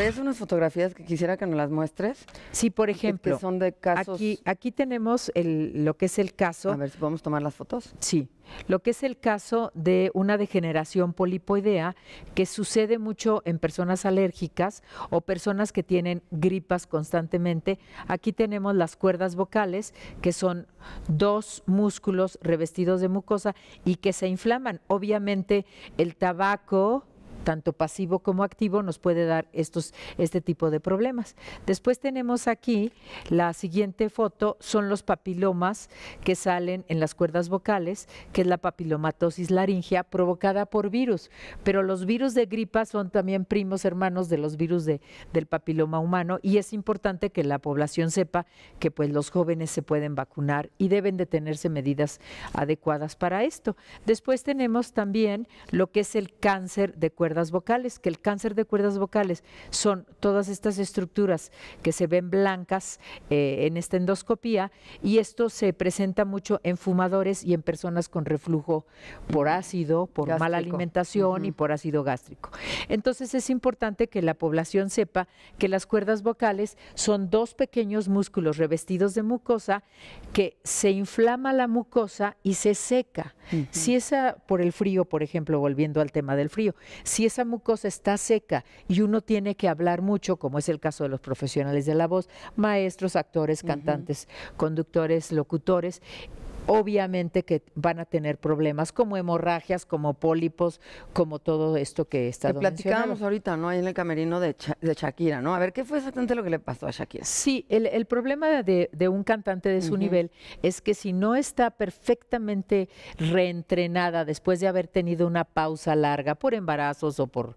traes unas fotografías que quisiera que nos las muestres. Sí, por ejemplo. son de casos. Aquí, aquí tenemos el, lo que es el caso. A ver si podemos tomar las fotos. Sí. Lo que es el caso de una degeneración polipoidea que sucede mucho en personas alérgicas o personas que tienen gripas constantemente. Aquí tenemos las cuerdas vocales, que son dos músculos revestidos de mucosa y que se inflaman. Obviamente el tabaco, tanto pasivo como activo, nos puede dar estos, este tipo de problemas. Después tenemos aquí la siguiente foto, son los papilomas que salen en las cuerdas vocales, que es la papilomatosis laringea provocada por virus. Pero los virus de gripa son también primos hermanos de los virus del papiloma humano y es importante que la población sepa que pues los jóvenes se pueden vacunar y deben de tenerse medidas adecuadas para esto. Después tenemos también lo que es el cáncer de cuerdas, vocales, que el cáncer de cuerdas vocales son todas estas estructuras que se ven blancas eh, en esta endoscopía y esto se presenta mucho en fumadores y en personas con reflujo por ácido, por mala alimentación y por ácido gástrico. Entonces es importante que la población sepa que las cuerdas vocales son dos pequeños músculos revestidos de mucosa que se inflama la mucosa y se seca. Si esa por el frío, por ejemplo, volviendo al tema del frío, si y esa mucosa está seca y uno tiene que hablar mucho, como es el caso de los profesionales de la voz, maestros, actores, cantantes, conductores, locutores, obviamente que van a tener problemas como hemorragias, como pólipos, como todo esto que está platicábamos ahorita, ¿no? Ahí en el camerino de, Shakira, ¿no? A ver, ¿qué fue exactamente lo que le pasó a Shakira? Sí, el, problema de, un cantante de su nivel es que si no está perfectamente reentrenada después de haber tenido una pausa larga por embarazos o por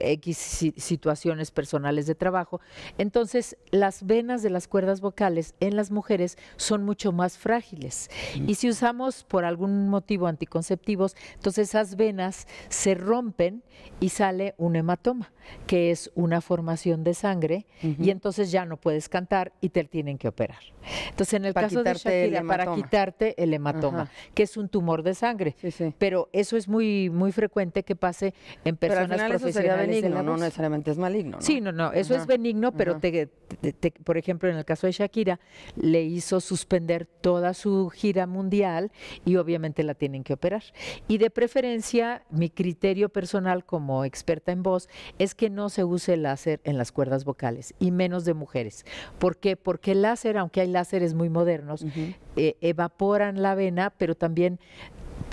eh, X situaciones personales de trabajo, entonces las venas de las cuerdas vocales en las mujeres son mucho más frágiles. Y si usamos por algún motivo anticonceptivos, entonces esas venas se rompen y sale un hematoma, que es una formación de sangre y entonces ya no puedes cantar y te tienen que operar. Entonces en el caso de Shakira, para quitarte el hematoma, que es un tumor de sangre, pero eso es muy muy frecuente que pase en personas profesionales. Eso no necesariamente es maligno. Sí, no, no, eso es benigno, pero por ejemplo en el caso de Shakira le hizo suspender toda su gira mundial y obviamente la tienen que operar. Y de preferencia, mi criterio personal como experta en voz es que no se use láser en las cuerdas vocales y menos de mujeres. ¿Por qué? Porque el láser, aunque hay láseres muy modernos, eh, evaporan la vena, pero también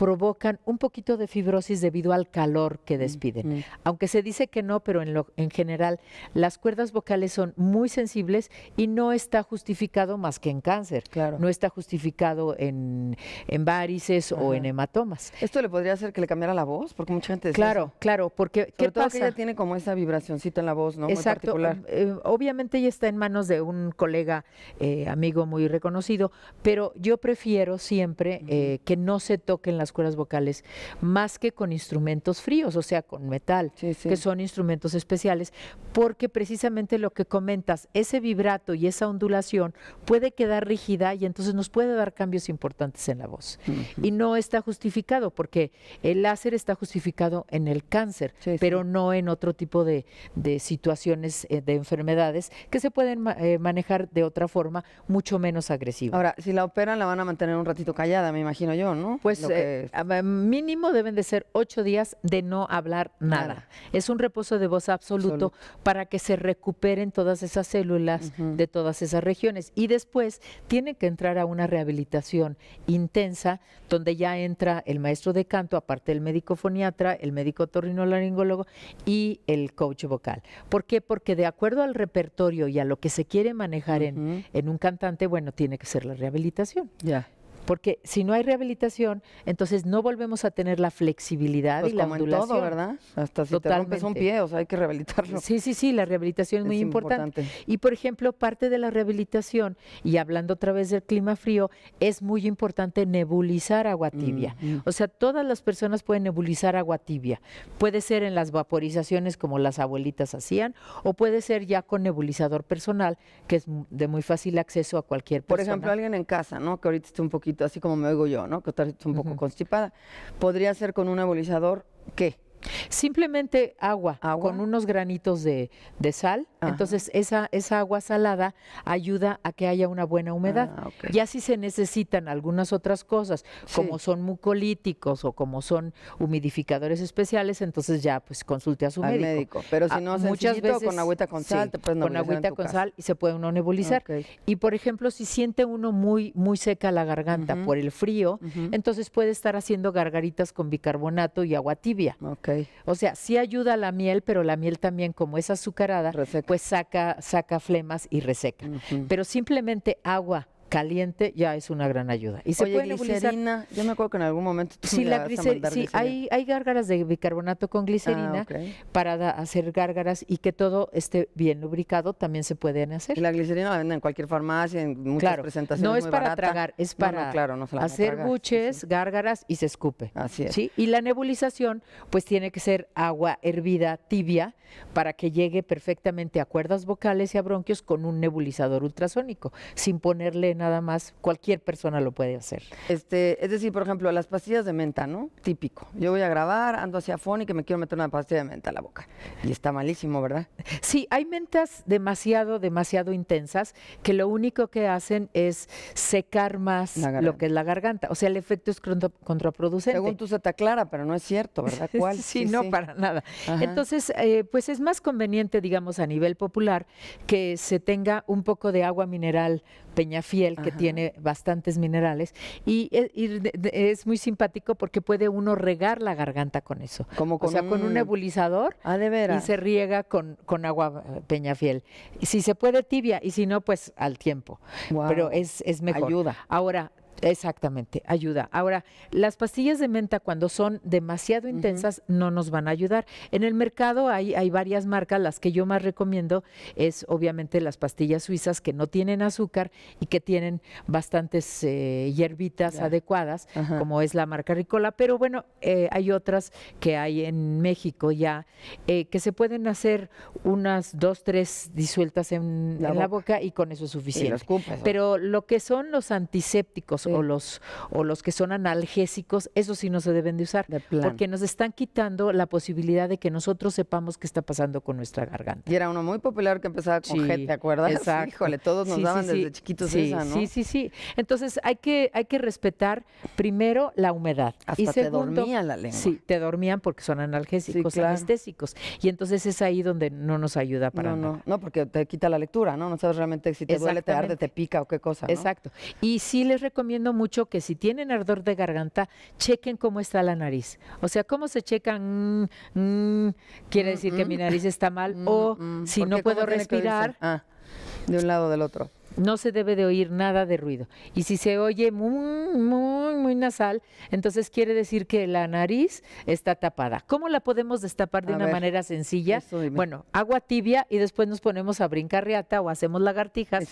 provocan un poquito de fibrosis debido al calor que mm, despiden. Mm. Aunque se dice que no, pero en, general las cuerdas vocales son muy sensibles y no está justificado más que en cáncer. No está justificado en, varices o en hematomas. ¿Esto le podría hacer que le cambiara la voz? Porque mucha gente dice Claro, claro, porque Sobre todo que ella tiene como esa vibracioncita en la voz, ¿no? Exacto. Muy particular. Eh, obviamente ella está en manos de un colega, eh, amigo muy reconocido, pero yo prefiero siempre eh, que no se toquen las vocales más que con instrumentos fríos, o sea, con metal, que son instrumentos especiales, porque precisamente lo que comentas, ese vibrato y esa ondulación puede quedar rígida y entonces nos puede dar cambios importantes en la voz. Y no está justificado, porque el láser está justificado en el cáncer, pero no en otro tipo de, situaciones eh, de enfermedades que se pueden eh, manejar de otra forma, mucho menos agresiva. Ahora, si la operan, la van a mantener un ratito callada, me imagino yo, ¿no? Pues eh, eh, mínimo deben de ser ocho días de no hablar nada. Es un reposo de voz absoluto, para que se recuperen todas esas células de todas esas regiones. Y después tiene que entrar a una rehabilitación intensa donde ya entra el maestro de canto, aparte el médico foniatra, el médico torrinolaringólogo y el coach vocal. ¿Por qué? Porque de acuerdo al repertorio y a lo que se quiere manejar en, un cantante, bueno, tiene que ser la rehabilitación. Ya porque si no hay rehabilitación, entonces no volvemos a tener la flexibilidad pues y la En todo, ¿verdad? Hasta si te rompes un pie, o sea, hay que rehabilitarlo. Sí, sí, sí, la rehabilitación es muy importante. Y por ejemplo, parte de la rehabilitación, y hablando otra vez del clima frío, es muy importante nebulizar agua mm, tibia. Mm. O sea, todas las personas pueden nebulizar agua tibia. Puede ser en las vaporizaciones como las abuelitas hacían, o puede ser ya con nebulizador personal, que es de muy fácil acceso a cualquier persona. Por ejemplo, alguien en casa, ¿no? Que ahorita esté un poquito así como me oigo yo, ¿no? Que estoy un poco constipada. ¿Podría ser con un nebulizador qué? Simplemente agua, agua, con unos granitos de sal entonces, esa, esa agua salada ayuda a que haya una buena humedad. Ah, ya si se necesitan algunas otras cosas, como son mucolíticos o como son humidificadores especiales, entonces ya pues consulte a su médico. Pero si ah, no, hace muchas con agüita con sal, con agüita con sal y se puede uno nebulizar. Y por ejemplo, si siente uno muy muy seca la garganta por el frío, entonces puede estar haciendo gargaritas con bicarbonato y agua tibia. Okay. O sea, sí ayuda la miel, pero la miel también como es azucarada, pues saca, saca flemas y reseca. Pero simplemente agua caliente ya es una gran ayuda. Y se puede glicerina, yo me acuerdo que en algún momento tú sí, me la glicerina. hay, hay gárgaras de bicarbonato con glicerina ah, para hacer gárgaras y que todo esté bien lubricado, también se pueden hacer. Y la glicerina la venden en cualquier farmacia, en muchas claro, presentaciones no es para tragar, es para hacer buches, gárgaras y se escupe. Así es. Y la nebulización pues tiene que ser agua hervida, tibia, para que llegue perfectamente a cuerdas vocales y a bronquios con un nebulizador ultrasónico, sin ponerle nada más cualquier persona lo puede hacer. Este, es decir, por ejemplo, las pastillas de menta, ¿no? Típico. Yo voy a grabar, ando hacia Fonic, y que me quiero meter una pastilla de menta a la boca. Y está malísimo, ¿verdad? Sí, hay mentas demasiado, demasiado intensas que lo único que hacen es secar más lo que es la garganta. O sea, el efecto es contraproducente. Según tú se te aclara, pero no es cierto, ¿verdad? ¿Cuál? sí, no, para nada. Entonces, eh, pues es más conveniente, digamos, a nivel popular, que se tenga un poco de agua mineral Peña fiel que tiene bastantes minerales, y, e, es muy simpático porque puede uno regar la garganta con eso. o sea, con un nebulizador ah, y se riega con, con agua eh, Peñafiel. fiel. si se puede tibia, y si no, pues al tiempo. Pero es, es mejor. Ayuda. Ahora, Exactamente, ayuda. Ahora, las pastillas de menta cuando son demasiado intensas no nos van a ayudar. En el mercado hay, hay varias marcas, las que yo más recomiendo es obviamente las pastillas suizas que no tienen azúcar y que tienen bastantes eh, hierbitas adecuadas, como es la marca Ricola, pero bueno, eh, hay otras que hay en México ya, eh, que se pueden hacer unas dos, tres disueltas en la, boca. y con eso es suficiente. pero lo que son los antisépticos, o los o los que son analgésicos, eso sí no se deben de usar, porque nos están quitando la posibilidad de que nosotros sepamos qué está pasando con nuestra garganta. Y era uno muy popular que empezaba con gente ¿te acuerdas? Híjole, todos nos daban desde chiquitos Sí, sí, sí. Entonces hay que hay que respetar primero la humedad Hasta y te dormían la lengua. Sí, te dormían porque son analgésicos, anestésicos y entonces es ahí donde no nos ayuda para nada. No, no, porque te quita la lectura, ¿no? No sabes realmente si te duele, te arde, te pica o qué cosa, Exacto. Y sí les recomiendo mucho que si tienen ardor de garganta, chequen cómo está la nariz. O sea, cómo se checan, mm, mm, quiere decir que mi mm, nariz está mal, o si no puedo respirar. Ah, de un lado o del otro no se debe de oír nada de ruido. Y si se oye muy, muy, muy nasal, entonces quiere decir que la nariz está tapada. ¿Cómo la podemos destapar de una manera sencilla? Bueno, agua tibia y después nos ponemos a brincar riata o hacemos lagartijas.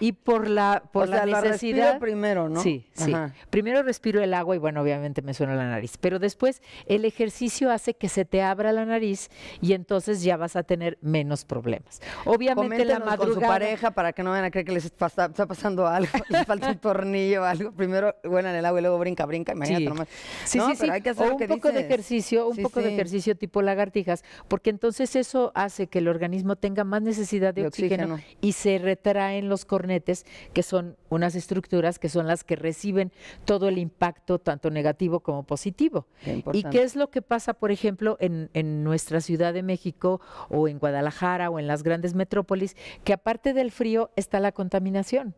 Y por la, por necesidad. primero, ¿no? Sí, sí. Primero respiro el agua y bueno, obviamente me suena la nariz. Pero después el ejercicio hace que se te abra la nariz y entonces ya vas a tener menos problemas. Obviamente la madrugada. Con su pareja para que no vayan a creer que les pues, está pasando algo, le falta un tornillo o algo, primero bueno en el agua y luego brinca, brinca, imagínate sí. nomás. Sí, sí, sí. un poco de ejercicio, un poco de ejercicio tipo lagartijas, porque entonces eso hace que el organismo tenga más necesidad de, oxígeno, y se retraen los cornetes, que son unas estructuras que son las que reciben todo el impacto, tanto negativo como positivo. ¿Y qué es lo que pasa, por ejemplo, en, en nuestra Ciudad de México o en Guadalajara o en las grandes metrópolis? Que aparte del frío está la contaminación contaminación.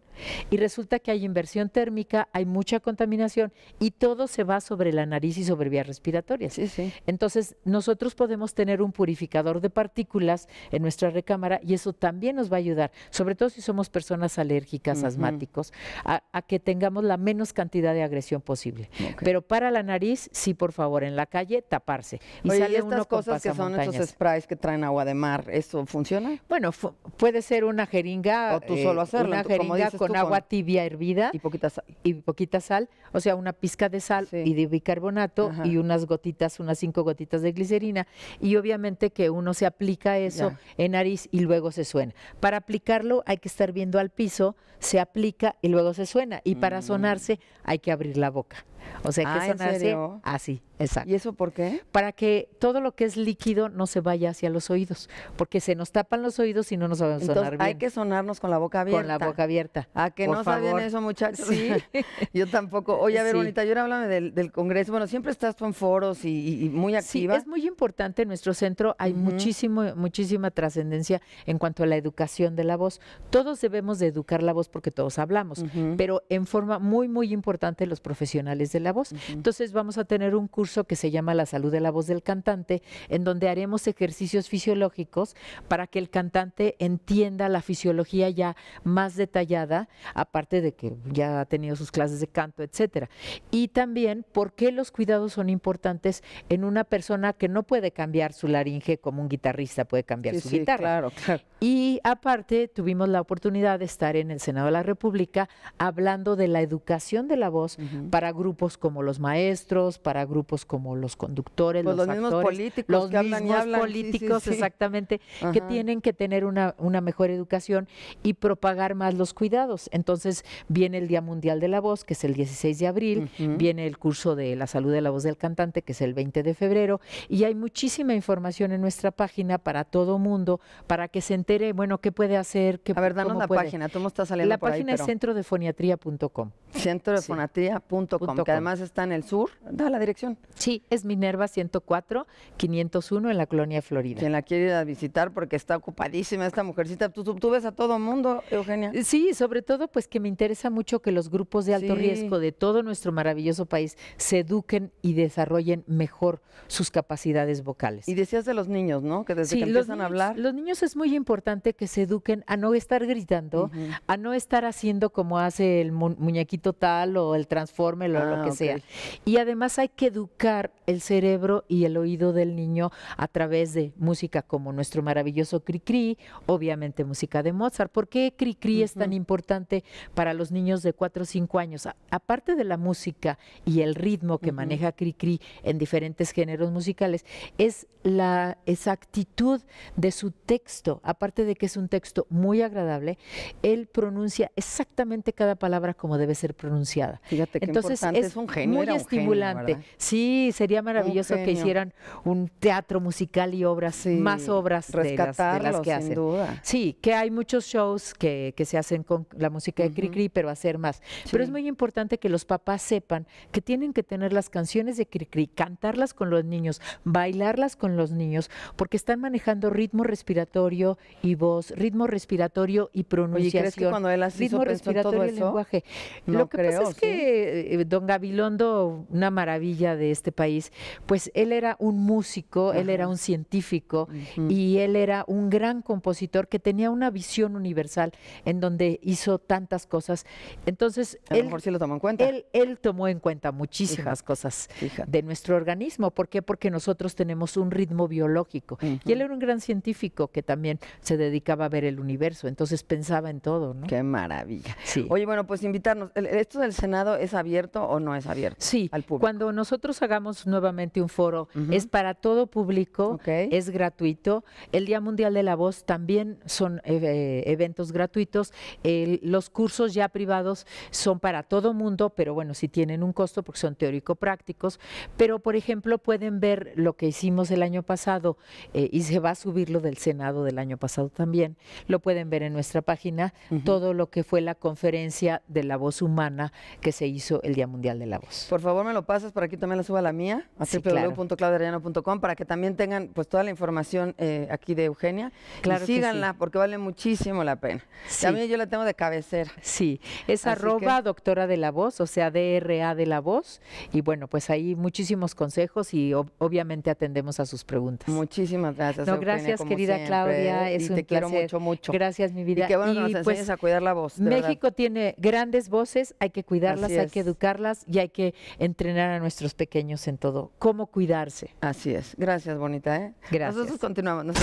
Y resulta que hay inversión térmica, hay mucha contaminación y todo se va sobre la nariz y sobre vías respiratorias. Sí, sí. Entonces, nosotros podemos tener un purificador de partículas en nuestra recámara y eso también nos va a ayudar, sobre todo si somos personas alérgicas, asmáticos, a, que tengamos la menos cantidad de agresión posible. Pero para la nariz, sí, por favor, en la calle, taparse. Y, hay cosas que son estos sprays que traen agua de mar, ¿eso funciona? Bueno, puede ser una jeringa. O tú solo eh, hacerlo una jeringa con, agua tibia hervida y poquita sal. Y poquita sal, o sea, una pizca de sal y de bicarbonato y unas gotitas, unas cinco gotitas de glicerina. Y obviamente que uno se aplica eso en nariz y luego se suena. Para aplicarlo hay que estar viendo al piso, se aplica y luego se suena. Y para mm. sonarse hay que abrir la boca. O sea que ah, así, exacto. ¿Y eso por qué? Para que todo lo que es líquido no se vaya hacia los oídos, porque se nos tapan los oídos y no nos sabemos a sonar bien. Hay que sonarnos con la boca abierta. Con la boca abierta. A que no saben eso, muchachos. Sí, yo tampoco. Oye, a ver, bonita, yo háblame del, del, Congreso. Bueno, siempre estás tú en foros y, muy activa. Sí, es muy importante en nuestro centro. Hay muchísimo, muchísima trascendencia en cuanto a la educación de la voz. Todos debemos de educar la voz porque todos hablamos, pero en forma muy, muy importante los profesionales de la voz. Entonces vamos a tener un curso que se llama La salud de la voz del cantante, en donde haremos ejercicios fisiológicos para que el cantante entienda la fisiología ya más detallada, aparte de que ya ha tenido sus clases de canto, etcétera. Y también por qué los cuidados son importantes en una persona que no puede cambiar su laringe como un guitarrista puede cambiar su sí, guitarra. Claro, Y aparte tuvimos la oportunidad de estar en el Senado de la República hablando de la educación de la voz para grupos grupos como los maestros, para grupos como los conductores, pues los, políticos, los mismos políticos exactamente, que tienen que tener una, mejor educación y propagar más los cuidados. Entonces viene el Día Mundial de la Voz, que es el 16 de abril, viene el curso de la salud de la voz del cantante, que es el 20 de febrero, y hay muchísima información en nuestra página para todo mundo, para que se entere, bueno, qué puede hacer, qué A ver, danos la página, tú no estás saliendo La por página ahí, pero... es centrodefoniatría.com. Centrodefoniatría.com que además está en el sur. Da la dirección. Sí, es Minerva 104, 501 en la colonia Florida. Quien la quiere ir a visitar porque está ocupadísima esta mujercita. Tú, tú, ves a todo mundo, Eugenia. Eh, sí, sobre todo pues que me interesa mucho que los grupos de alto riesgo de todo nuestro maravilloso país se eduquen y desarrollen mejor sus capacidades vocales. Y decías de los niños, ¿no? Que desde que empiezan a hablar. Los niños es muy importante que se eduquen a no estar gritando, a no estar haciendo como hace el muñequito tal o el transforme, lo que ah, sea. Y además hay que educar el cerebro y el oído del niño a través de música como nuestro maravilloso Cricri, obviamente música de Mozart. ¿Por qué Cricri es tan importante para los niños de 4 o 5 años? aparte de la música y el ritmo que maneja Cricri en diferentes géneros musicales, es la exactitud de su texto. Aparte de que es un texto muy agradable, él pronuncia exactamente cada palabra como debe ser pronunciada. Fíjate Entonces, importante es un genio, muy estimulante. sí, sería maravilloso que hicieran un teatro musical y obras, más obras de las, que hacen. Sí, que hay muchos shows que, se hacen con la música de Cricri, pero hacer más. Pero es muy importante que los papás sepan que tienen que tener las canciones de Cricri, cantarlas con los niños, bailarlas con los niños, porque están manejando ritmo respiratorio y voz, ritmo respiratorio y pronunciación. ¿crees que cuando él ritmo respiratorio lenguaje. Lo que pasa es que eh, don Gabriel Gabilondo, una maravilla de este país, pues él era un músico, él era un científico y él era un gran compositor que tenía una visión universal en donde hizo tantas cosas. Entonces, él, sí lo tomó en cuenta. Él, tomó en cuenta muchísimas cosas de nuestro organismo. ¿Por qué? Porque nosotros tenemos un ritmo biológico. Y él era un gran científico que también se dedicaba a ver el universo. Entonces pensaba en todo, ¿no? Qué maravilla. Oye, bueno, pues invitarnos. ¿Esto del Senado es abierto o no? no es abierto sí, al público. Cuando nosotros hagamos nuevamente un foro, es para todo público, es gratuito. El Día Mundial de la Voz también son eh, eh, eventos gratuitos. los cursos ya privados son para todo mundo, pero bueno, si tienen un costo porque son teórico-prácticos. Pero, por ejemplo, pueden ver lo que hicimos el año pasado eh, y se va a subir lo del Senado del año pasado también. Lo pueden ver en nuestra página, todo lo que fue la conferencia de la voz humana que se hizo el Día Mundial de la Voz. Por favor, me lo pasas, por aquí también la suba la mía, a sí, para que también tengan pues toda la información eh, aquí de Eugenia. síganla, porque vale muchísimo la pena. También yo la tengo de cabecera. Sí, es arroba doctora de la voz, o sea, DRA de la voz. Y bueno, pues ahí muchísimos consejos y obviamente atendemos a sus preguntas. Muchísimas gracias. gracias, querida Claudia. ¿eh? Es y te quiero mucho, mucho. Gracias, mi vida. Y que bueno nos pues, a cuidar la voz. México tiene grandes voces, hay que cuidarlas, hay que educarlas y hay que entrenar a nuestros pequeños en todo, cómo cuidarse. Así es. Gracias, bonita. ¿eh? Gracias. Nosotros continuamos.